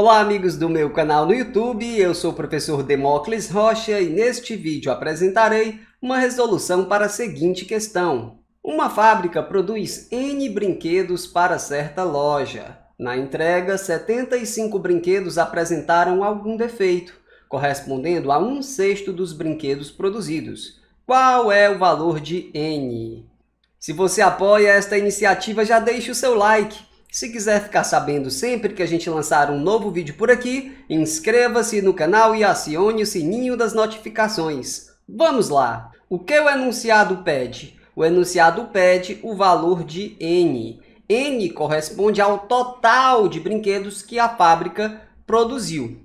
Olá amigos do meu canal no YouTube, eu sou o professor Demócles Rocha e neste vídeo apresentarei uma resolução para a seguinte questão. Uma fábrica produz N brinquedos para certa loja. Na entrega, 75 brinquedos apresentaram algum defeito, correspondendo a um sexto dos brinquedos produzidos. Qual é o valor de N? Se você apoia esta iniciativa, já deixe o seu like se quiser ficar sabendo sempre que a gente lançar um novo vídeo por aqui, inscreva-se no canal e acione o sininho das notificações. Vamos lá! O que o enunciado pede? O enunciado pede o valor de N. N corresponde ao total de brinquedos que a fábrica produziu.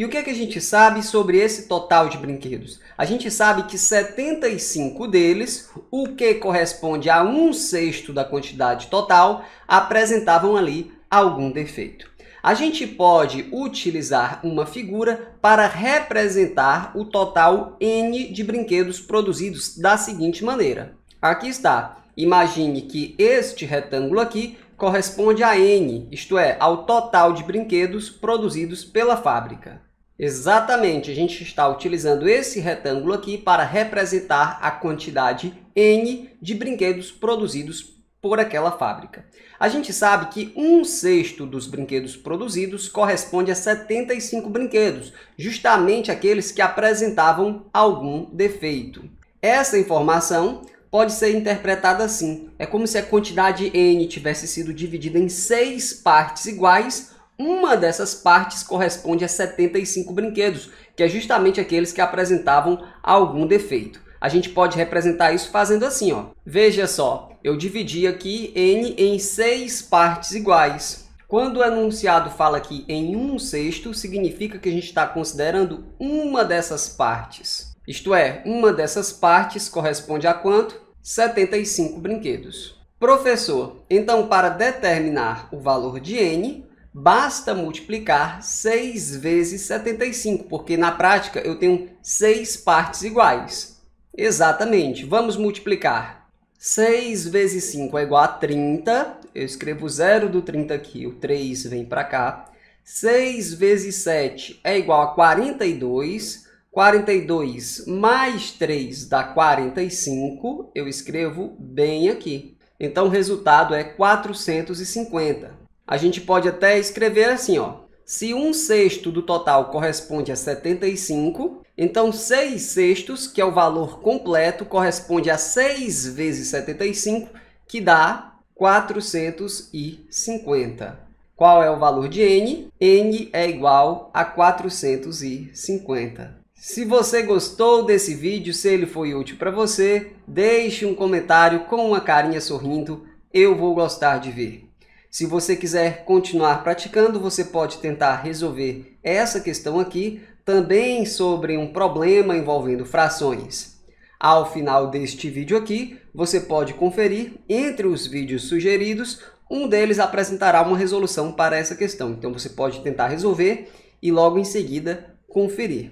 E o que, é que a gente sabe sobre esse total de brinquedos? A gente sabe que 75 deles, o que corresponde a um sexto da quantidade total, apresentavam ali algum defeito. A gente pode utilizar uma figura para representar o total N de brinquedos produzidos da seguinte maneira. Aqui está. Imagine que este retângulo aqui corresponde a N, isto é, ao total de brinquedos produzidos pela fábrica. Exatamente, a gente está utilizando esse retângulo aqui para representar a quantidade N de brinquedos produzidos por aquela fábrica. A gente sabe que um sexto dos brinquedos produzidos corresponde a 75 brinquedos, justamente aqueles que apresentavam algum defeito. Essa informação pode ser interpretada assim, é como se a quantidade N tivesse sido dividida em seis partes iguais, uma dessas partes corresponde a 75 brinquedos, que é justamente aqueles que apresentavam algum defeito. A gente pode representar isso fazendo assim, ó. Veja só, eu dividi aqui n em seis partes iguais. Quando o enunciado fala aqui em um sexto, significa que a gente está considerando uma dessas partes. Isto é, uma dessas partes corresponde a quanto? 75 brinquedos. Professor, então para determinar o valor de n, basta multiplicar 6 vezes 75, porque na prática eu tenho 6 partes iguais. Exatamente, vamos multiplicar. 6 vezes 5 é igual a 30, eu escrevo o zero do 30 aqui, o 3 vem para cá. 6 vezes 7 é igual a 42, 42 mais 3 dá 45, eu escrevo bem aqui. Então, o resultado é 450. A gente pode até escrever assim, ó. Se um sexto do total corresponde a 75, então 6 sextos, que é o valor completo, corresponde a 6 vezes 75, que dá 450. Qual é o valor de n? n é igual a 450. Se você gostou desse vídeo, se ele foi útil para você, deixe um comentário com uma carinha sorrindo, eu vou gostar de ver. Se você quiser continuar praticando, você pode tentar resolver essa questão aqui, também sobre um problema envolvendo frações. Ao final deste vídeo aqui, você pode conferir, entre os vídeos sugeridos, um deles apresentará uma resolução para essa questão. Então você pode tentar resolver e logo em seguida conferir.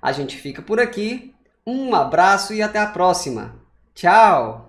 A gente fica por aqui. Um abraço e até a próxima. Tchau!